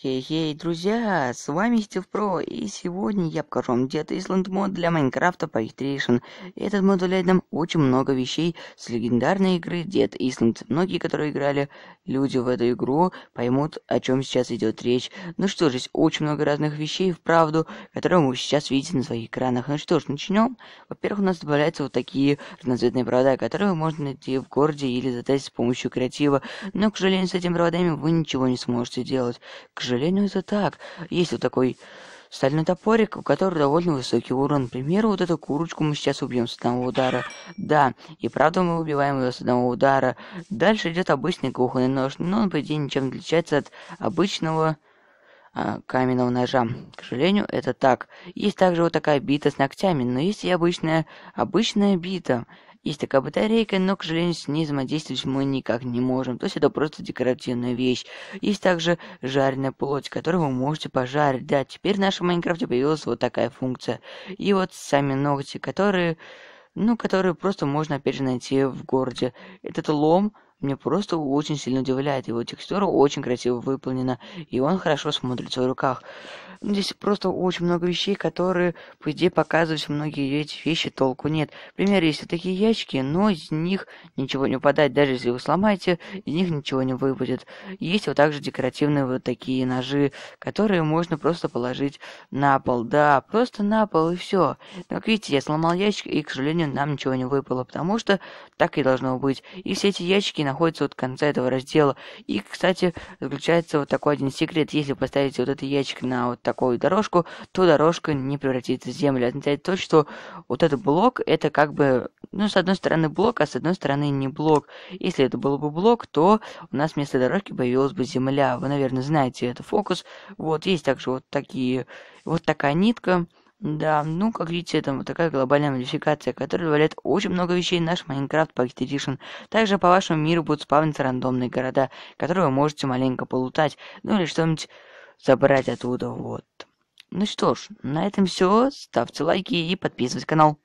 Хей-хей, друзья, с вами Стив Про, и сегодня я покажу вам Dead Island мод для Майнкрафта по Iteration. Этот мод удаляет нам очень много вещей с легендарной игры Dead Island. Многие, которые играли люди в эту игру, поймут, о чем сейчас идет речь. Ну что же, очень много разных вещей, вправду, которые вы сейчас видите на своих экранах. Ну что ж, начнем. Во-первых, у нас добавляются вот такие разноцветные провода, которые можно найти в городе или затестить с помощью креатива. Но, к сожалению, с этими проводами вы ничего не сможете делать. К сожалению, это так. Есть вот такой стальной топорик, у которого довольно высокий урон. Например, вот эту курочку мы сейчас убьем с одного удара. Да, и правда мы убиваем ее с одного удара. Дальше идет обычный кухонный нож, но он, по идее, ничем отличается от обычного а, каменного ножа. К сожалению, это так. Есть также вот такая бита с ногтями, но есть и обычная, обычная бита. Есть такая батарейка, но, к сожалению, с ней взаимодействовать мы никак не можем. То есть это просто декоративная вещь. Есть также жареная плоть, которую вы можете пожарить. Да, теперь в нашем Майнкрафте появилась вот такая функция. И вот сами ногти, которые... Ну, которые просто можно, опять же, найти в городе. Этот лом, мне просто очень сильно удивляет. Его текстура очень красиво выполнена, и он хорошо смотрится в руках. Ну, здесь просто очень много вещей, которые, по идее, показывают многие эти вещи, толку нет. Например, есть вот такие ящики, но из них ничего не упадает, даже если вы сломаете, из них ничего не выпадет. Есть вот также декоративные вот такие ножи, которые можно просто положить на пол. Да, просто на пол и все. как видите, я сломал ящик, и, к сожалению, нам ничего не выпало, потому что так и должно быть. И все эти ящики находятся вот в конце этого раздела. И, кстати, заключается вот такой один секрет. Если поставить вот этот ящик на вот такую дорожку, то дорожка не превратится в землю. Означает то, что вот этот блок, это как бы, ну, с одной стороны блок, а с одной стороны не блок. Если это был бы блок, то у нас вместо дорожки появилась бы земля. Вы, наверное, знаете этот фокус. Вот, есть также вот такие, вот такая нитка. Да, ну, как видите, это вот такая глобальная модификация, которая добавляет очень много вещей в наш Minecraft Pocket Edition. Также по вашему миру будут спавниться рандомные города, которые вы можете маленько полутать, ну или что-нибудь забрать оттуда, вот. Ну что ж, на этом все. Ставьте лайки и подписывайтесь на канал.